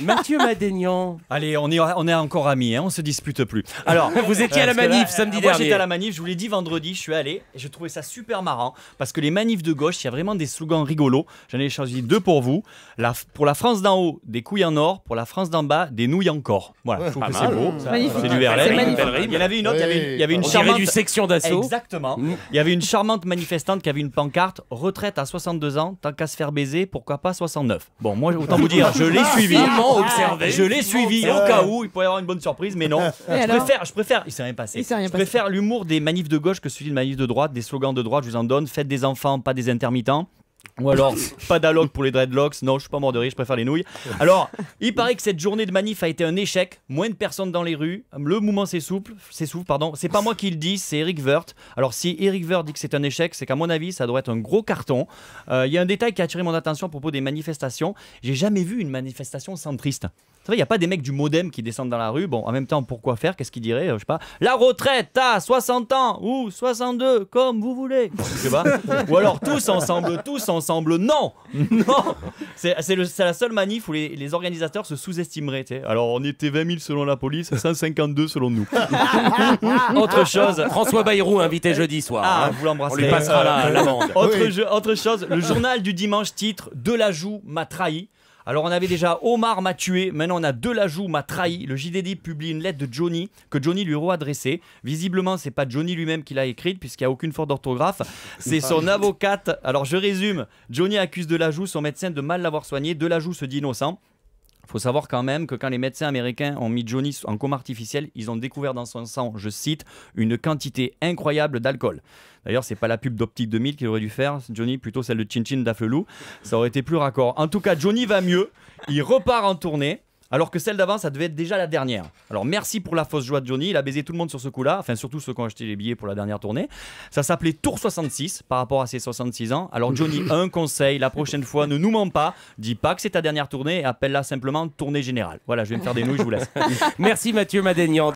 Mathieu Madénian. Allez, on est, on est encore amis, hein, on se dispute plus. Alors, vous étiez à la manif samedi euh, dernier. J'étais à la manif, je vous l'ai dit vendredi, je suis allé et je trouvais ça super marrant parce que les manifs de gauche, il y a vraiment des slogans rigolos. J'en ai choisi deux pour vous. pour la France d'en haut, des couilles en or. Pour la France d'en bas, des nouilles en corps Voilà, je trouve ah, que c'est beau. C'est du verlet. Il y en avait une autre, il y avait, une charmante. Il y du section d'assaut. Exactement. Il y avait une charmante manifestante qui avait une pancarte retraite à 62 ans, tant qu'à se faire baiser, pourquoi pas 69. Bon, moi, autant vous dire, je l'ai ah, suivi. Ah, je l'ai suivi au cas où il pourrait y avoir une bonne surprise, mais non. Je préfère, je préfère, il s'est rien passé. Je préfère l'humour des manifs de gauche que celui des manifs de droite, des slogans de droite. Je vous en donne. Faites des enfants, pas des intermittents. Ou alors, pas d'alloc pour les dreadlocks, non, je suis pas mort de rire, je préfère les nouilles. Alors, il paraît que cette journée de manif a été un échec, moins de personnes dans les rues, le mouvement s'essouffle, souple pardon. C'est pas moi qui le dis, c'est Eric Wirth. Alors, si Eric Wirth dit que c'est un échec, c'est qu'à mon avis, ça doit être un gros carton. Euh, il y a un détail qui a attiré mon attention à propos des manifestations. J'ai jamais vu une manifestation centriste il n'y a pas des mecs du modem qui descendent dans la rue. Bon, en même temps, pourquoi faire Qu'est-ce qu'ils diraient euh, Je sais pas. La retraite à 60 ans ou 62, comme vous voulez. ou alors tous ensemble, tous ensemble. Non Non C'est la seule manif où les, organisateurs se sous-estimeraient. Alors, on était 20 000 selon la police, 152 selon nous. Autre chose, François Bayrou invité jeudi soir. Ah, hein. vous l'embrassez. On lui passera la, Autre, autre chose, le journal du dimanche titre De la joue m'a trahi. Alors on avait déjà Omar m'a tué, maintenant on a Delajoux m'a trahi. Le JDD publie une lettre de Johnny que Johnny lui a adressée. Visiblement, c'est pas Johnny lui-même qui l'a écrite puisqu'il n'y a aucune faute d'orthographe. C'est son avocate. Alors je résume. Johnny accuse Delajoux, son médecin, de mal l'avoir soigné. Delajoux se dit innocent faut savoir quand même que quand les médecins américains ont mis Johnny en coma artificiel, ils ont découvert dans son sang, je cite, une quantité incroyable d'alcool. D'ailleurs, c'est pas la pub d'Optique 2000 qu'il aurait dû faire, Johnny, plutôt celle de Chin Chin d'Afflelou. Ça aurait été plus raccord. En tout cas, Johnny va mieux. Il repart en tournée alors que celle d'avant, ça devait être déjà la dernière. Alors merci pour la fausse joie de Johnny, il a baisé tout le monde sur ce coup-là, enfin surtout ceux qui ont acheté les billets pour la dernière tournée. Ça s'appelait Tour 66 par rapport à ses 66 ans. Alors Johnny, un conseil, la prochaine fois, ne nous mens pas, dis pas que c'est ta dernière tournée appelle-la simplement tournée générale. Voilà, je vais me faire des nouilles, je vous laisse. merci Mathieu Madénian.